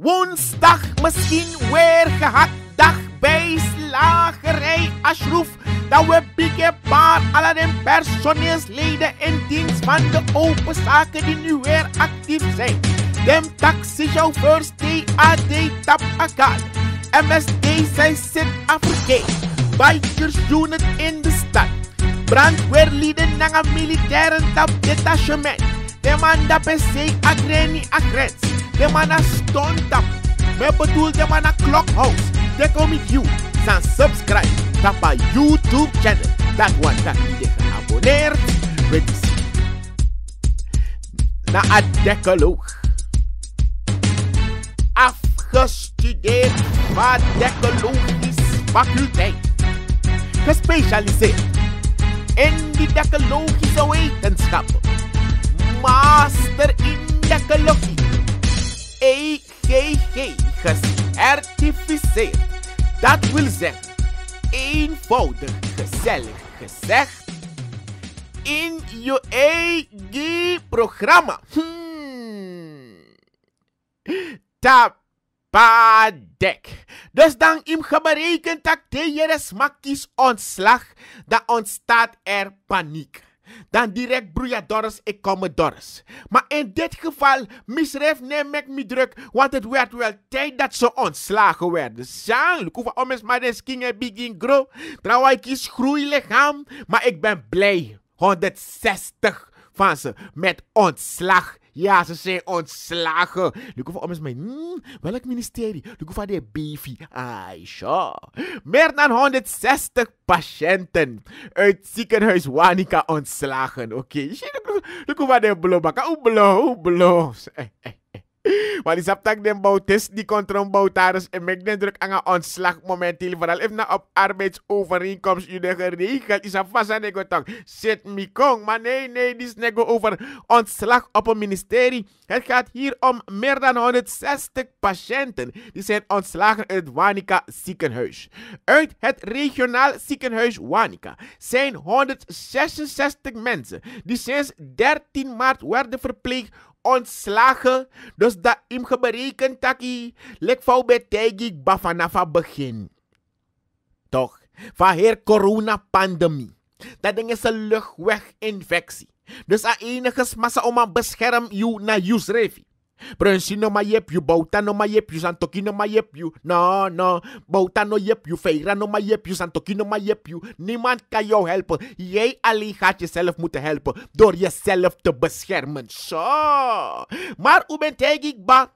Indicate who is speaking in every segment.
Speaker 1: Woensdag misschien weer dag bij slagerij Ashroef. Dat we pikken paar allerlei personeelsleden in dienst van de open zaken die nu weer actief zijn. Dem taxichauffeurs, TAD, TAP, AKAD, MSD, zij zit Afrikaan. Bikers doen het in de stad. Brandweerlieden naar een militaire tap detachement. De man dat per se agrens. Je man a stone up. Remember tool de man a clockhouse. De kom ik you. dan subscribe. Tap a YouTube channel. Dat one dat je geabonneerd. Weet Na een dekkeloog. Afgestudeerd van dekkelogische faculteit. Gespecialiseerd in de dekkelogische wetenschappen. Master in dekkelogie. EGG gecertificeerd. Dat wil zeggen, eenvoudig gezellig gezegd, in je eigen programma. Hmm. Tapadek. Dus dan im geberekend dat de jere smakkies ontslag, dan ontstaat er paniek dan direct broeia Doris, ik kom met Doris. Maar in dit geval misref neem ik me druk, want het werd wel tijd dat ze ontslagen werden. Jean, ik hoef om eens maar eens skin begin grow. Trouw ik is groeilichaam, maar ik ben blij. 160 van ze met ontslag. Ja, ze zijn ontslagen. Lukova van is mij, welk ministerie? Lukova van de BV, Aisha. Meer dan 160 patiënten uit ziekenhuis Wanika ontslagen. Oké, okay. Luke van de Blobaka, oebelo, oebelo. Hey, hey. Maar die saptak den bouwtjes die controlbautaris en maakt den druk aan een ontslag momenteel. Vooral even op arbeidsovereenkomst jullie geregeld. Is vast aan de tong. Zit kong. Maar nee, nee, die is nego over ontslag op een ministerie. Het gaat hier om meer dan 160 patiënten. Die zijn ontslagen uit het Wanica ziekenhuis. Uit het regionaal ziekenhuis Wanica zijn 166 mensen die sinds 13 maart werden verpleegd ontslagen. Dus dat hem berekent dat hij lekvouw betekent bafanafa begin. Toch? Van hier corona-pandemie. Dat is een luchtweginfectie. Dus a enige massa om aan bescherm na naar Yusrevi. Brunsino ma yep you, Bautano ma yep you, no ma yep you. No, no. Botano yep you, no ma yep you, no ma yep you. Niemand kan jou helpen. Jij alleen gaat jezelf moeten helpen door jezelf te beschermen. Zo. Maar u bent ik bang.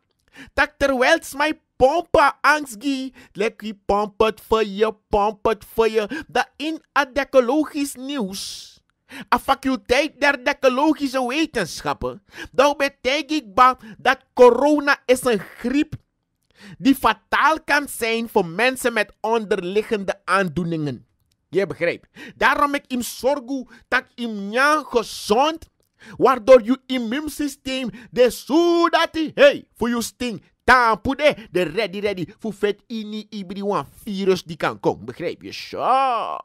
Speaker 1: Dat terwijl mij pompen angst gi. Lekker pompen voor je, pompen voor je. Dat in het nieuws. A faculteit der dekologische wetenschappen. Dan betekent ik dat corona is een griep die fataal kan zijn voor mensen met onderliggende aandoeningen. Je begrijpt. Daarom ik im zorgu dat im nyan gezond, waardoor je immuunsysteem de zodat hij hey, voor je sting tampude de ready ready voor vet ini ibri virus die kan komen. Begrijp je? Zo.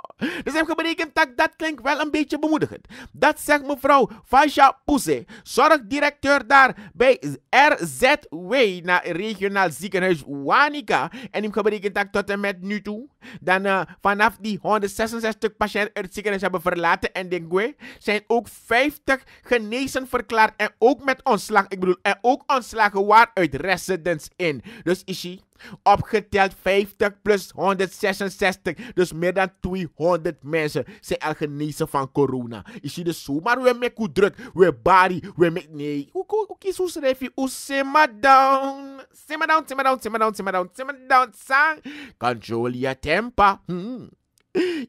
Speaker 1: Dus heb berekend dat dat klinkt wel een beetje bemoedigend. Dat zegt mevrouw Fasha Pousse, zorgdirecteur daar bij RZW na regionaal ziekenhuis Wanica. En ik heb berekend dat tot en met nu toe. Dan eh, vanaf die 166 patiënten het ziekenhuis hebben verlaten en dengue zijn ook 50 genezen verklaard en ook met ontslag. Ik bedoel, en ook ontslagen waaruit resten in. Dus ishi, opgeteld 50 plus 166, dus meer dan 200 mensen zijn al genezen van corona. is Ishi dus zomaar we met hoe druk, we bari, we met nee. Hoe kies hoe schrijf je? Hoe simmer down, simmer down, simmer down, simmer down, simmer down, simmer down, sang. Control your temper. Hmm.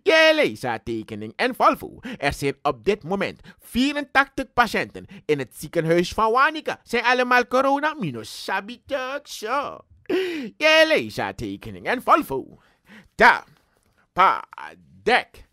Speaker 1: Jij leest haar tekening en Volvo. Er zijn op dit moment 84 patiënten in het ziekenhuis van Wanika. Zijn allemaal corona minus sabitak zo. Jij leest haar tekening en Volvo. Ta, pa, dek.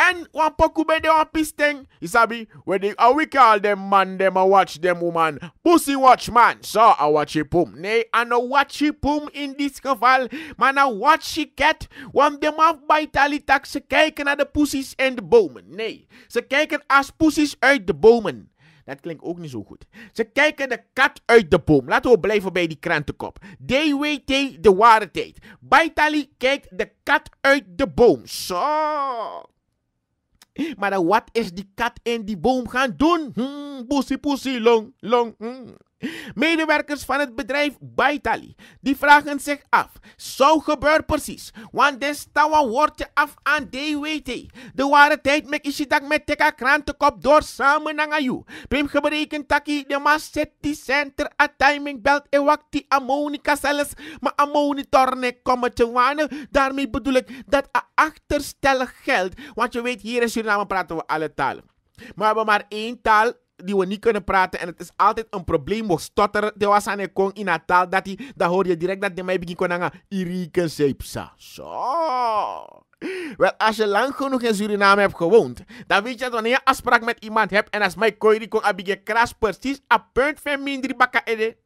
Speaker 1: And one pokube they one pisting. isabi You when they, how we call them man, them a watch them woman. Pussy watch man. So I watch it boom. Nay, and a watch it in this geval. Man, I watch she cat. Want them af bij tak. Ze kijken naar de pussies in de bomen. Nee, ze kijken als pussies uit de bomen. Dat klinkt ook niet zo goed. Ze kijken de kat uit de boom. Laten we blijven bij die krantenkop. DWT, de ware tijd. Baitali kijkt de kat uit de boom. Zo. Maar wat is die kat in die boom gaan doen? Hmm, pussy, pussy, long, long. Hmm. Medewerkers van het bedrijf Baitali die vragen zich af: zo gebeurt precies? Want des tawa wordt je af aan DWT. De ware tijd met isidak met teka krantenkop door samen naar you. Pim gebreken taki de masetti center a timing belt e die ammonica zelfs. Maar komen te wanen. Daarmee bedoel ik dat a achterstelling geldt. Want je weet, hier in Suriname praten we alle talen. Maar we hebben maar één taal die we niet kunnen praten. En het is altijd een probleem. We stotteren. was aan de in het taal dat hij. Dan hoor je direct dat de mij begint kon Iriken zeepsa. Zo. Wel, als je lang genoeg in Suriname hebt gewoond, dan weet je dat wanneer je afspraak met iemand hebt en als mij koiri kon je kras precies a punt van minder bakka ede.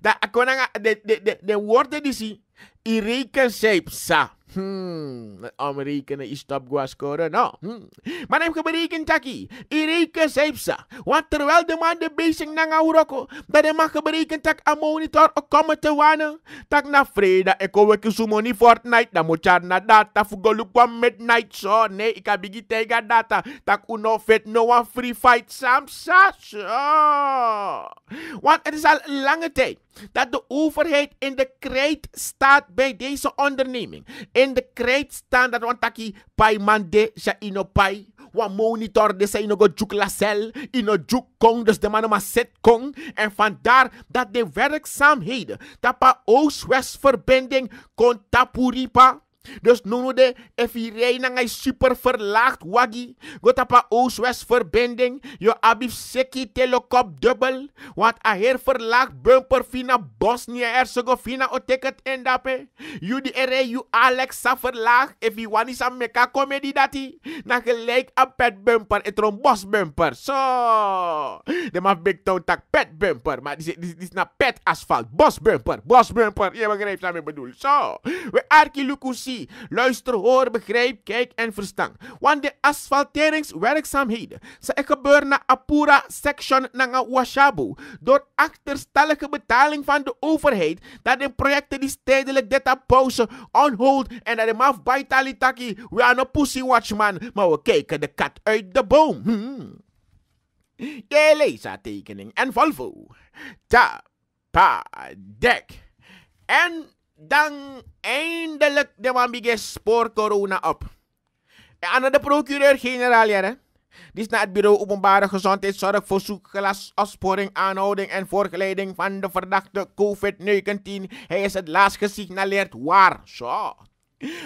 Speaker 1: Dat de, de, de, de woorden die zie, Irika Zeepsa. Hmm, om rekenen is top gua scoren, no. Hmm. Maar heb berekend, Taki. Ireke zeepsa. Want terwijl de man de na nanga uroko, dat hij mag berekend tak a monitor o komen te wanen. Tak na Freda, ik hoor ik zo money Fortnite, dan moet je na data, fugolu kwam midnight, zo. Nee, ik heb tegen data. Tak uno fit no one free fight, samsa, zo. Want het is al lange tijd dat de overheid in de krijt staat bij deze onderneming. In de krijt staan dat want taki pai mande ja ino pai. Wan monitor de sa ino go juk la sel ino juk kong, dus de man maar kong. En vandaar dat de werkzaamheden, dat pa oost-west verbinding kon tapuripa dus nono de efirei e ngay super verlaagd wagi. Gotapa oost-west verbinding. Yo abif seki telekop dubbel. Want a her verlaagd bumper fina Bosnië-Herzegovina oteket endape. Jullie ere you Alexa verlaagd. Efi a meka comedy dati. Na gelijk a pet bumper. Etron bos bumper. Zo. So. De maf big town tak pet bumper. Maar dit is, na pet asfalt. Bos bumper. Bos bumper. Je begrijpt wat ik bedoel. Zo. So. We arki lukusi. Luister, hoor, begrijp, kijk en verstand. Want de asfalteringswerkzaamheden ze gebeuren na Apura Section Nanga Washabu door achterstallige betaling van de overheid dat de projecten die stedelijk data pauze on en dat de maf baitalitaki we are no pussy watchman maar we kijken de kat uit de boom. Hmm. Hm. De tekening en Volvo. Ta, pa, dek. En dan eindelijk de wambige spoor corona op. En aan de procureur-generaal, ja, die is naar het bureau openbare gezondheidszorg voor zoekglas, opsporing, aanhouding en voorgeleiding van de verdachte COVID-19. Hij is het laatst gesignaleerd waar. Zo,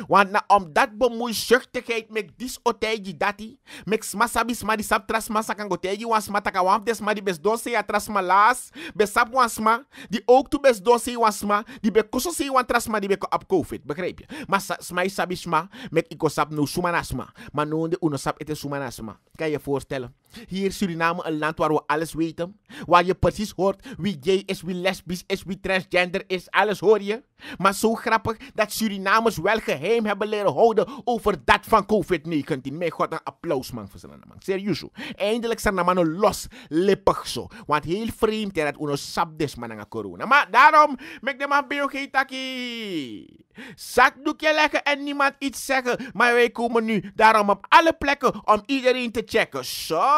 Speaker 1: want na omdat bomoei zuchtigheid met dis oteji dati, met smasa bis ma di sap trasma sa goteji, wan sma taka wan des ma di bes dosi ya trasma laas, besap wan sma, die ook tu bes dosi wan sma, die be kusso wan trasma die beko ap covid, begrijp je? Maar sma is sabisma, met iko sap no sumanasma, maar nu de uno sap ete sumanasma. Kan je voorstellen? Hier Suriname een land waar we alles weten. Waar je precies hoort wie gay is, wie lesbisch is, wie transgender is. Alles hoor je. Maar zo grappig dat Surinamers wel geheim hebben leren houden over dat van COVID-19. Mijn god, een applaus man voor Suriname. Serieus. Eindelijk zijn de los lippig zo. Want heel vreemd is dat we sap des man aan corona. Maar daarom, ik de man BOG taki. Zakdoekje leggen en niemand iets zeggen. Maar wij komen nu daarom op alle plekken om iedereen te checken. Zo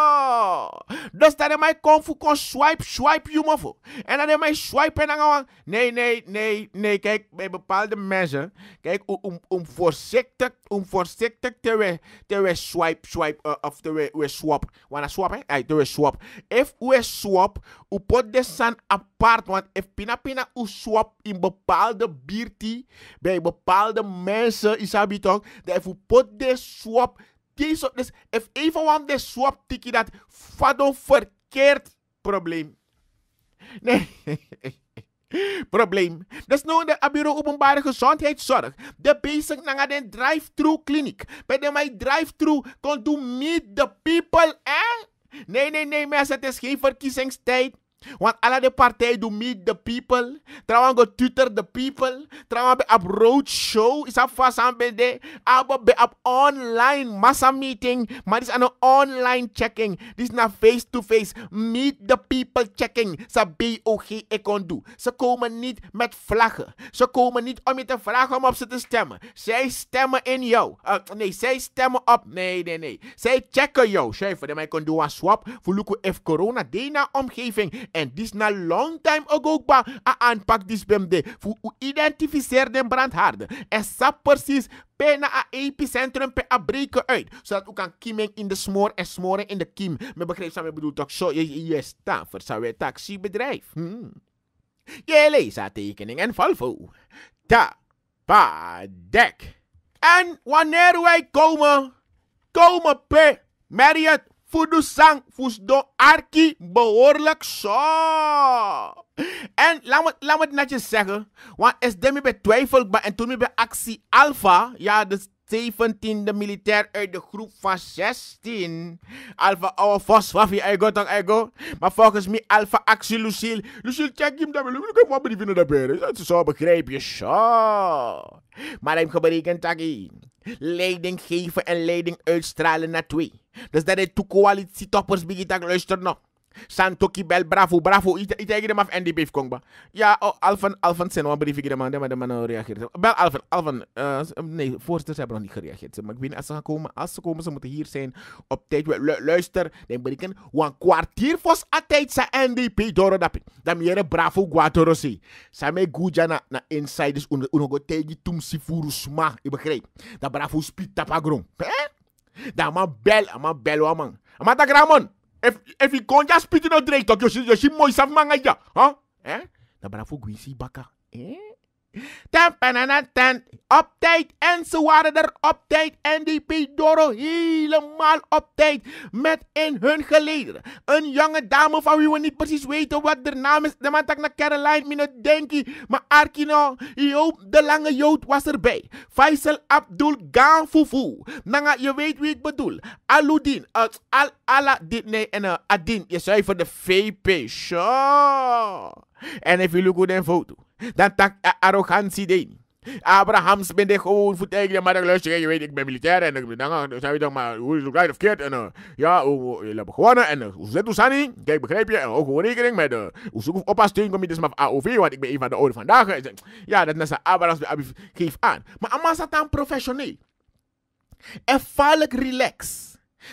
Speaker 1: dus dat mij kon kon swipe swipe je mofo en dan mij swipe en dan gaan nee nee nee nee kijk bij bepaalde mensen kijk om om om voorzichtig om voorzichtig te we te we swipe swipe uh, of te we we swap wanna swap hè eh? te we swap if we swap u pot de san apart want if pina pina u swap in bepaalde biertie bij bepaalde mensen isabi toch dat u pot de swap Jezus. dus if even want de swap tiki dat fado verkeerd probleem. Nee. Probleem. Dus nu de Bureau Openbare Gezondheidszorg. De bezig naar de drive through kliniek. Bij de mij drive through kon doen meet the people, eh? Nee, nee, nee, mensen, het is geen verkiezingstijd. Want alle de partij do meet the people. Trouwens go tutor the people. Trouwens be op roadshow. Is af fast aan bij de. Abo be op online massa meeting. Maar is is een online checking. Dit is na face to face. Meet the people checking. Sa BOG ik e doen. Ze komen niet met vlaggen. Ze komen niet om je te vragen om op ze te stemmen. Zij stemmen in jou. Uh, nee, zij stemmen op. Nee, nee, nee. Zij checken jou. Chef, de mij kon doen een swap. Voor Luko F corona. Die na omgeving. En dit na long time ago ba a aanpak dis bemde. Fu u identificeer den brandhaarden. En sap precies bijna a epicentrum pe a breken uit. Zodat u kan kiemen in de smoor en smoren in de kiem. Met begrijp samen bedoel toch zo. Je, je, sta voor zo'n taxibedrijf. Hmm. Je leest haar tekening en valvo. Ta, pa, dek. En wanneer wij komen, komen pe Marriott Fudu sang fusdo arki behoorlijk zo. En laat me, laat me het netjes zeggen. Want is demi betwijfelbaar. En toen we bij actie Alpha. Ja, de 17e militair uit de groep van 16. Alpha oude vos, waffie, I go, tong, go. Maar volgens mij Alpha actie Lucille. Lucille, check hem dan. Look at what we're doing daarbij. Dat zo begrijp je, zo. Maar hij heeft geberekend, Taki. Leiding geven en leiding uitstralen naar twee. Dus dat de toppers, begint te luisteren nog. Santoki bel bravo bravo ita ita gida maf NDP kongba ja oh, Alvin, Alvan sen wa brief gida man de man reageert bel Alvin Alvin, uh, eh, nee voorsters hebben nog niet gereageerd maar ik weet niet als ze gaan komen als ze komen ze moeten hier zijn op tijd lu luister dan ben ik een wan kwartier vos a tijd sa NDP doro dapi dan meer bravo si. sa me guja na na insiders uno uno go tegi tum sifuru sma ik begrijp dat bravo spit tapagron eh? dan man bel man bel wa man maar dat Ramon If you just spit in a drink, talk yo si mwisa fman nga ja. huh? Eh? barafu fogu isi baka. Eh? Op tijd. En ze waren er op tijd. En die Pedoro helemaal op tijd. Met in hun geleden, Een jonge dame van wie we niet precies weten wat haar naam is. De man naar Caroline, mine Maar Arkino, de lange Jood was erbij. Faisal Abdul Ganfufu. Nanga, je weet wie ik bedoel. Aludin. Al Aladin. Nee, en eh, Adin. Je voor de VP. Show. En if you look at in photo. Dan tak arrogantie deed. Abrahams ben ik gewoon vertellen, maar dan luister je, weet, ik ben militair en ik dan zijn we toch maar hoe is het right of verkeerd en uh, ja, we hebben gewonnen en hoe zit het Kijk, begrijp je? En ook gewoon rekening met de je dus maar AOV, want ik ben een van de oude vandaag. En, ja, dat is Abrahams geef aan. Maar Amasa dan professioneel. En vaarlijk relax.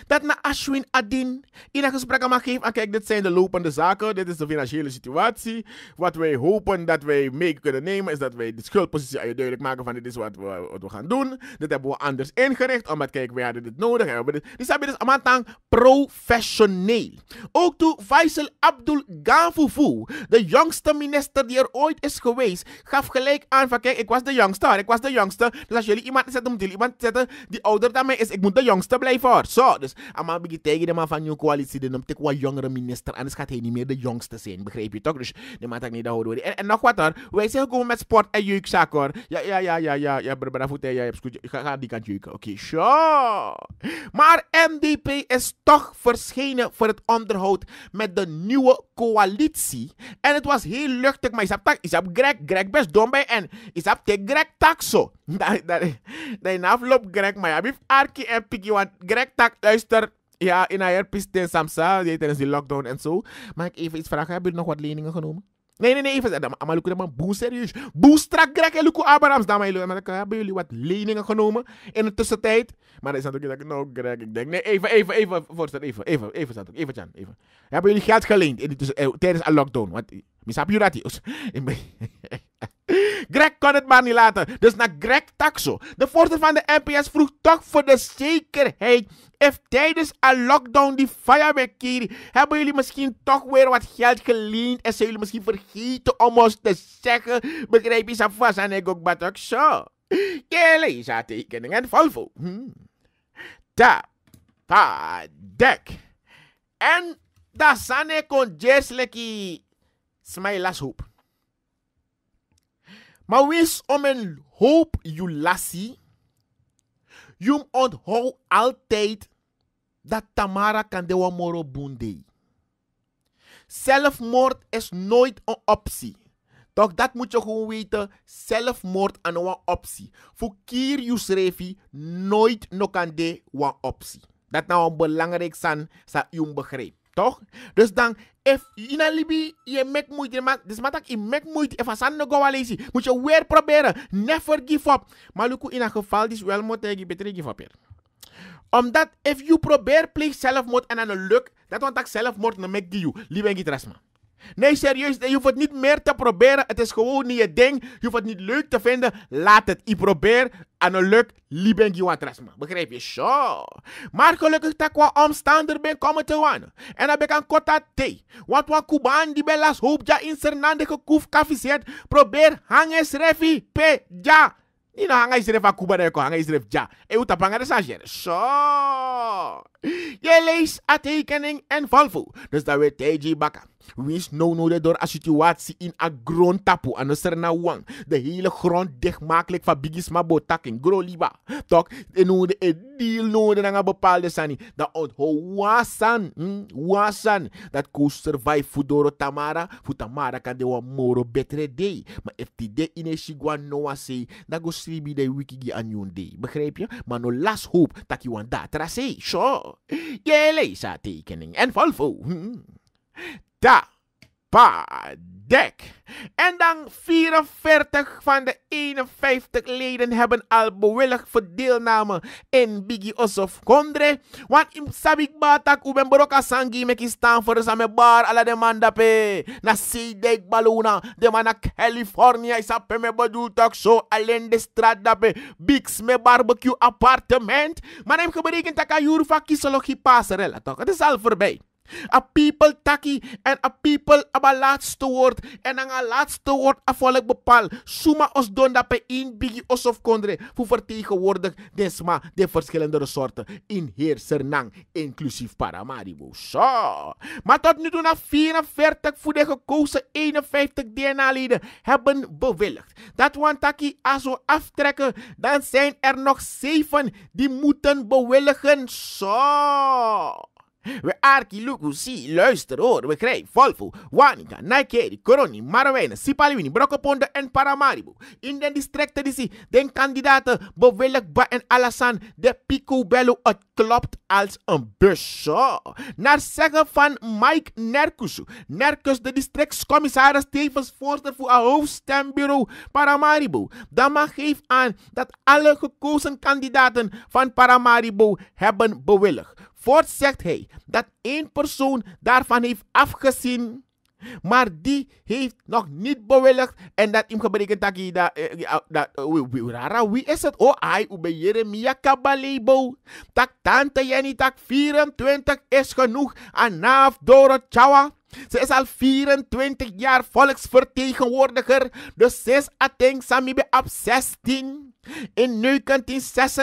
Speaker 1: Dat na Ashwin Adin in een gesprek aan mag geven. Ah, kijk, dit zijn de lopende zaken. Dit is de financiële situatie. Wat wij hopen dat wij mee kunnen nemen, is dat wij de schuldpositie aan je duidelijk maken van dit is wat we, wat we gaan doen. Dit hebben we anders ingericht, omdat kijk, wij hadden dit nodig. En we dit. Dus hebben dus allemaal professioneel. Ook toen Faisal Abdul Gafufu, de jongste minister die er ooit is geweest, gaf gelijk aan van kijk, ik was de jongste, ik was de jongste. Dus als jullie iemand zetten, moet jullie iemand zetten die ouder dan mij is. Ik moet de jongste blijven. Zo, dus Amal begint tegen de man van nieuwe coalitie, dan tik wat jongere minister, anders gaat hij niet meer de jongste zijn, begrijp je toch? Dus de man niet dat houden. En, en nog wat hoor, wij zijn gekomen met sport en jeukzak hoor. Ja, ja, ja, ja, ja, ja, bravo, ja, ja, ik ga die kant jeuken. Oké, sure. Maar MDP is toch verschenen voor het onderhoud met de nieuwe coalitie. En het was heel luchtig, maar je hebt Greg, Greg best dom bij en Isap hebt Greg taxo. Dat is afloop Greg, maar je hebt Arki en want Greg tak luister, ja, in haar pist Samsa, tijdens die lockdown en zo. Mag ik even iets vragen? Hebben jullie nog wat leningen genomen? Nee, nee, nee, even. Eh, maar luister, man, boe, serieus. Boe, strak, grek en Luku Abrams. Hebben jullie wat leningen genomen in de tussentijd? Maar dat is natuurlijk dat ik, nou, grek, ik denk, nee, even, even, even, Voorzitter, even, even, even, zat even, Jan, even. Hebben jullie geld geleend in de eh, tijdens een lockdown? Want, eh, mis je Greg kon het maar niet laten. Dus naar Greg Taxo. De voorzitter van de NPS vroeg toch voor de zekerheid. of tijdens een lockdown die fireback hier. hebben jullie misschien toch weer wat geld geleend en zijn jullie misschien vergeten om ons te zeggen. Begrijp je, ze vast en ik ook wat ook zo. Kele tekening en Volvo. Hm. Da, Ta, dek. En dat zijn ik kon Smiley hoop. Maar wees om een hoop you Je onthoud altijd dat Tamara kan de wamoro bunde. Zelfmoord is nooit een optie. Toch dat moet je gewoon weten. Zelfmoord is een optie. Voor kier Yusrevi nooit nog kan de optie. Dat nou een belangrijk zijn, dat je begrijpt. Dus dan, if in Libi je maakt dus moeite, dus maar dat je maakt moeite, en als andere goa moet je weer proberen. Never give up. Maar luku in een geval is wel moet je beter give up hier. Omdat if you probeer pleeg zelfmoord en dan lukt, dat want dat zelfmoord dan maakt je, lieve en Nee, serieus, je hoeft het niet meer te proberen. Het is gewoon niet je ding. Je hoeft het niet leuk te vinden. Laat het. Ik probeer En een leuk liebing je trasma. Begrijp je? Zo. Maar gelukkig dat qua omstander ben komen te wonen. En dan heb ik een korte thee. Want wat Kuban die bij last hoop ja in Sernande gekoef kafiseerd. Probeer hangen refi pe ja. Niet nou hangen schrijf van Kuba dat hangen ja. En hoe dat hangen is Zo. Je leest a en valvo. Dus dat weet Teji bakken. Wees nou nodig door een situatie in een grond tapu. En als er nou wang. De hele grond dichtmakelijk van bigisma botakken. Gro liba. Toch? En de de deal nodig aan een bepaalde sani. Dat onthoud wasan. Hm, wasan. Dat koos survive voor door Tamara. Voor Tamara kan de wa moro betere day. Maar if die day in een shiguan noa say. Dat go sribi de wiki an jou day. Begrijp je? Maar no last hope dat je wan dat say, Sure. Jij lees haar tekening en volvo. Hm? Da. Pa. Dek. En dan 44 van de 51 leden hebben al bewilligd voor deelname in Biggie Osof Kondre. Want im sabik batak u ben broka sangi meki staan voor same bar ala de manda pe. Na dek Balona, de man na California is a me bedoel tak zo alleen de straat dape. Bigs me barbecue appartement. Maar hem geberekend dat ik jurva kisologie passerella toch. Het is al voorbij. A people taki en a people aba laatste woord. En ang a laatste woord a volk bepaal. Suma os donda pe in bigi os of kondre. Voor vertegenwoordig desma de verschillende soorten. In sernang inclusief Paramaribo. So. Maar tot nu toe na 44 fu de gekozen 51 DNA-leden hebben bewilligd. Dat want taki we aftrekken, dan zijn er nog 7 die moeten bewilligen. So. We arki luku si luister hoor. We grijpen Volvo, Wanica, Naikeri, Coroni, Marowijnen, Sipaliwini, brokoponde en Paramaribo. In de district die den kandidaten ba en Alassane de Picobello. Het klopt als een bus. Naar zeggen van Mike Nerkus. Nerkus, de districtscommissaris, tevens voorzitter voor het hoofdstembureau Paramaribo. Dan mag geeft aan dat alle gekozen kandidaten van Paramaribo hebben bewilligd. Voort zegt hij dat één persoon daarvan heeft afgezien, maar die heeft nog niet bewilligd en dat hem gebreken dat eh, dat eh, rara ah, wie is het? Oh, ai, ube Jeremia Kabalebo. Tak tante Jenny, 24 is genoeg. Anaaf Doro Chawa. Ze is al 24 jaar volksvertegenwoordiger. Dus zes ateng samibe op 16. In 1996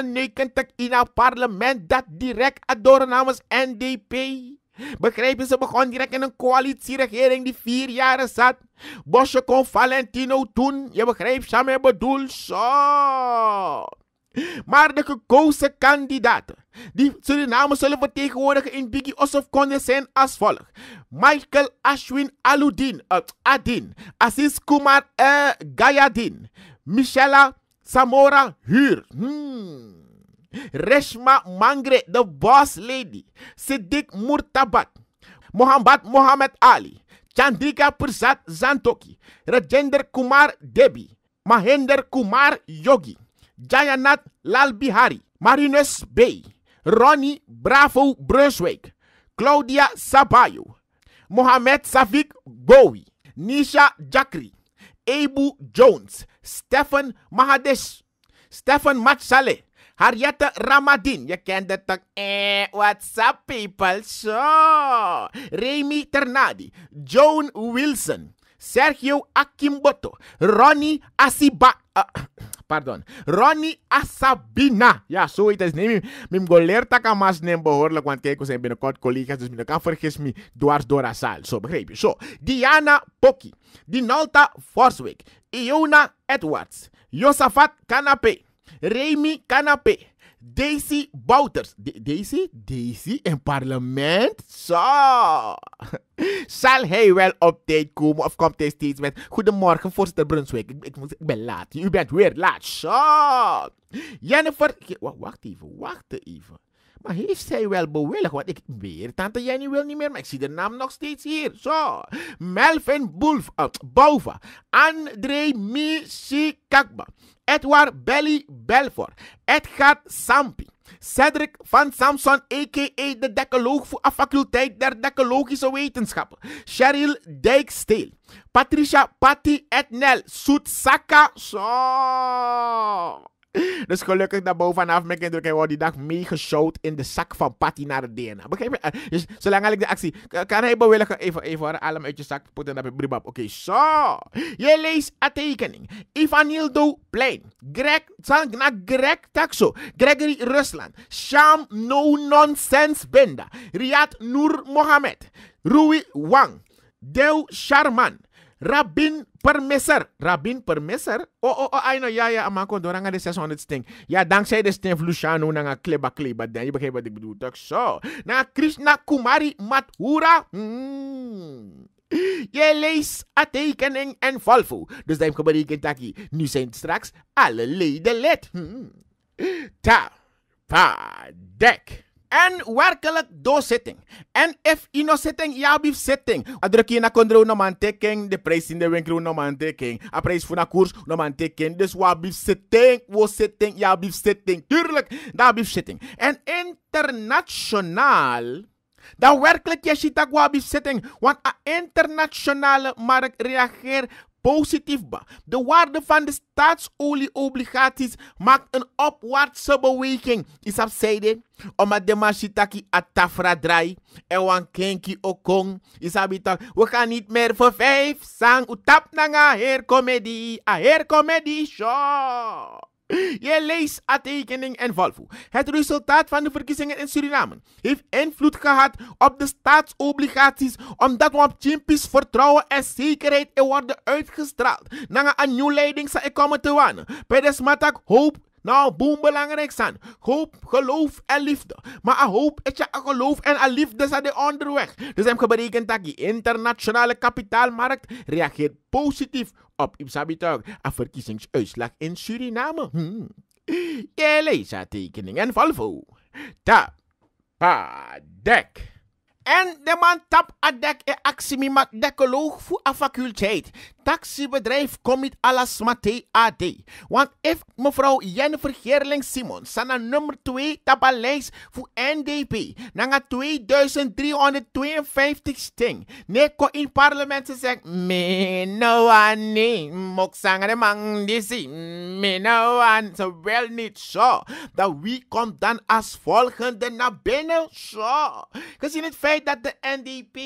Speaker 1: in het parlement dat direct ador namens NDP. Begrijpen ze begon direct in een coalitieregering die vier jaren zat. Bosje kon Valentino toen, je begrijpt, Samen bedoel, zo. Maar de gekozen kandidaten die Suriname zullen vertegenwoordigen in Biggie Ossof konden zijn als volgt. Michael Ashwin Aludin, uh, Adin, Aziz Kumar eh, Gayadin, Michela Samora Hür, Hmm. Reshma Mangre, the boss lady. Siddiq Murtabat. Muhammad Mohammed Ali. Chandika Prasad Zantoki. Rajender Kumar Debi. Mahender Kumar Yogi. Jayanat Lal Bihari. Marinus Bay. Ronnie Bravo Brunswick. Claudia Sabayo. Mohamed Safik Bowie. Nisha Jakri. Abu Jones. Stefan Mahadesh, Stefan Matsale, Haryata Ramadin. You can talk. Eh, what's up, people? So, Remy Ternadi, Joan Wilson, Sergio Akimboto, Ronnie Asiba. Uh, pardon. Ronnie Asabina. Ja, zoiets is. Neem mim goler takamas neem behoorlijk. Want kijk, we zijn binnenkort collega's. Dus ik kan vergis me dwars door zaal. Zo So, Diana Poki, Dinalta Forswick. Iona Edwards. Yosafat Canapé. Remy Canapé. Daisy Bouters. Daisy? Daisy in parlement? Zo! Zal hij wel op tijd komen of komt hij steeds met... Goedemorgen, voorzitter Brunswijk. Ik, ik, ik, ben laat. U bent weer laat. Zo! Jennifer... Wacht even, wacht even. Maar heeft zij wel bewillig Want ik weer, tante Jenny wil niet meer, maar ik zie de naam nog steeds hier. Zo, Melvin Bulf, uh, eh, Bouva, André Misikakba, Edward Belly Belfort, Edgar Sampi. Cedric van Samson, a.k.a. de Decoloog voor de faculteit der Decologische Wetenschappen. Cheryl Dijksteel. Patricia Patty Etnel. Soetsaka. Zo. Dus gelukkig naar bovenaf mijn kinderen worden die dag meegeshoot in de zak van Patty naar de DNA. Begrijp je? Eh, dus zolang ik de actie. Kan hij bewilligen? Even, even, adem uit je zak. Put in de bribab. Oké, zo. Je leest een tekening. Ivanildo Plein. Greg, na Greg Taxo. Gregory Rusland. Sham No Nonsense Benda. Riyad Noor Mohamed. Rui Wang. Deu Charman. Rabin Permesser. Rabin Permesser? Oh, oh, oh, I know. Ja, ja, amakon. door aan de 600 sting. Ja, dankzij de sting Luciano na kleba kleba. Dan je begrijpt wat ik bedoel. Toch zo. Na Krishna Kumari Mathura. Je hmm. leest a tekening en volvo. Dus dat betekent dat nu zijn straks alle leden lid. Hmm. Ta, pa, dek en werkelijk doorzitting. En if ino sitting, ja bief sitting. druk je na kondro no man de prijs in de winkel no man A prijs voor na koers no man taking. Dus wa bief sitting, wo sitting, ja bief sitting. Tuurlijk, daar bief sitting. En internationaal... Dan werkelijk je ziet dat we sitting. Want een internationale markt reageert positief De waarde van de staatsolieobligaties maakt een opwaartse beweging. Isap zeide, omdat de machitaki atafra draai en wan kenki okong. Isabita, we gaan niet meer voor vijf sang utap nanga her comedy, a her comedy show. Je leest aantekening en valvo. Het resultaat van de verkiezingen in Suriname heeft invloed gehad op de staatsobligaties omdat we op chimpies vertrouwen en zekerheid worden uitgestraald. Na een nieuw leiding sa komen te Pedes matak hoop nou, boem belangrijk zijn. Hoop, geloof en liefde. Maar a hoop is je geloof en a liefde zijn de onderweg. Dus hem berekend dat die internationale kapitaalmarkt reageert positief op Ibsabitag. A verkiezingsuitslag in Suriname. Hm. Je leest tekening en Valvo. dek. En de man tap adek in actie mi decoloog voor a faculteit taxibedrijf commit alles mate AD. Want if mevrouw Jennifer Gerling Simon sana nummer 2 tabalijs voor NDP nanga 2352 sting. Neko in parlement zegt, me no ani mok sangre mang disi me no an ze wel niet zo. Dat wie komt dan als volgende naar binnen zo. Gezien het feit dat de NDP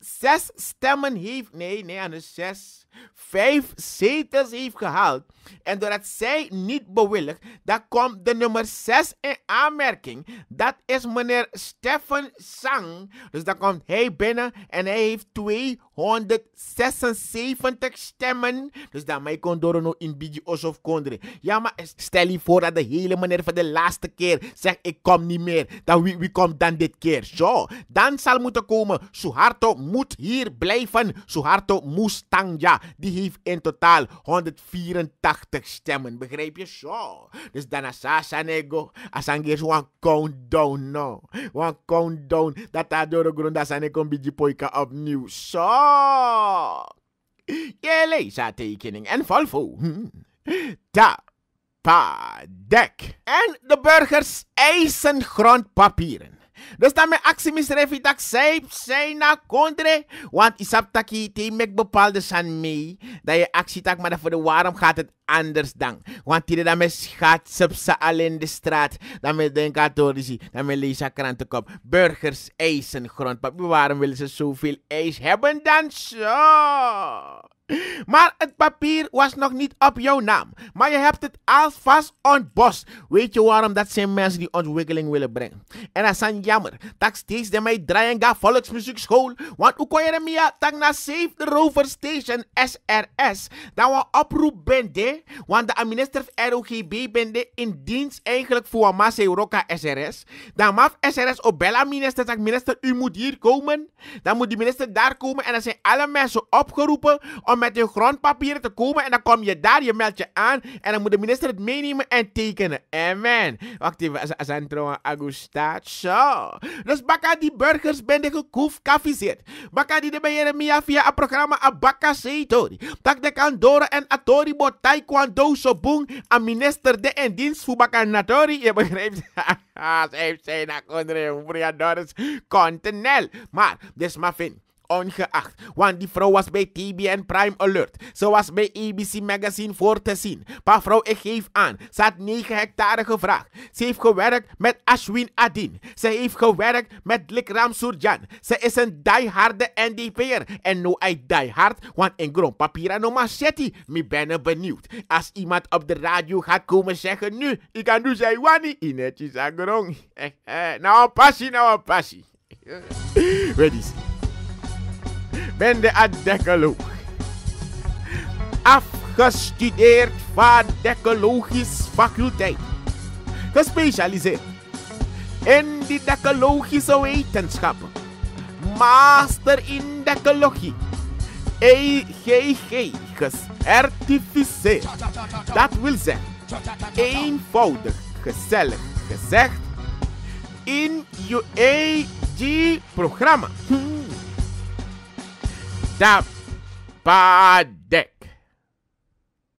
Speaker 1: zes stemmen heeft, nee, nee, de zes, vijf zetels heeft gehaald. En doordat zij niet bewilligt, dan komt de nummer zes in aanmerking. Dat is meneer Stefan Sang. Dus dan komt hij binnen en hij heeft twee 176 stemmen. Dus daarmee kon Dorono in Os of Kondre. Ja, maar stel je voor dat de hele manier voor de laatste keer zegt: Ik kom niet meer. Dan wie, wie komt dan dit keer? Zo, dan zal moeten komen. Suharto moet hier blijven. Suharto Ja. Die heeft in totaal 184 stemmen. Begrijp je? Zo. Dus dan Asanego, Asangeers one countdown. No. One countdown. Dat daardoor grond asanego Poika opnieuw. Zo. Kok. Je leesatekening en Volvo. Pa. Tapadek. En de burgers eisen grondpapieren. Dus dan mijn actie misrevi dat zij zijn na kontre. Want isap taki te mek bepaalde san dus mee. Dat je actie tak maar voor de waarom gaat het anders dan. Want hier dan met gaat subsa alleen de straat. Dan met denken aan Torici. Dan met krantenkop. Burgers eisen maar Waarom willen ze zoveel eis hebben dan zo? Maar het papier was nog niet op jouw naam. Maar je hebt het alvast ontbost. Weet je waarom? Dat zijn mensen die ontwikkeling willen brengen. En dat is jammer. Dat steeds de mij draaien ga volksmuziekschool. Want hoe kon je er meer tak naar Save the Rover Station SRS? Dat we oproep bende. Want de minister van ROGB bende in dienst eigenlijk voor Mase Roka SRS. Dan mag SRS op Bella minister. Dat minister, u moet hier komen. Dan moet die minister daar komen. En dan zijn alle mensen opgeroepen om met je grondpapieren te komen. En dan kom je daar, je meldt je aan. En dan moet de minister het meenemen en tekenen. Amen. Wacht even, Centro Agustat. Zo. Dus baka die burgers ben de gekoef kafiseerd. Baka die de Jeremia via een programma abaka Seitori. Tak de Kandora en Atori bo Taekwondo boeng. aan minister de en dienst voor bakka Natori. Je begrijpt. Ze heeft zijn naar onder Briadoris Maar, dit is maar ongeacht. Want die vrouw was bij TBN Prime Alert. Ze was bij ABC Magazine voor te zien. Pa vrouw, ik geef aan. Ze had 9 hectare gevraagd. Ze heeft gewerkt met Ashwin Adin. Ze heeft gewerkt met Likram Surjan. Ze is een dieharde NDP'er. En nu I die hard, want in grondpapier no machete. Me ben benieuwd. Als iemand op de radio gaat komen zeggen nu, ik kan nu zijn wani. Inetjes grond, Nou, passie, nou, passie. Weet Bende de adekoloog. Afgestudeerd dekologisch faculteit. Gespecialiseerd in de dekologische wetenschappen. Master in dekologie. EGG gecertificeerd. Dat wil zeggen, eenvoudig, gezellig gezegd, in je EG-programma. stop body.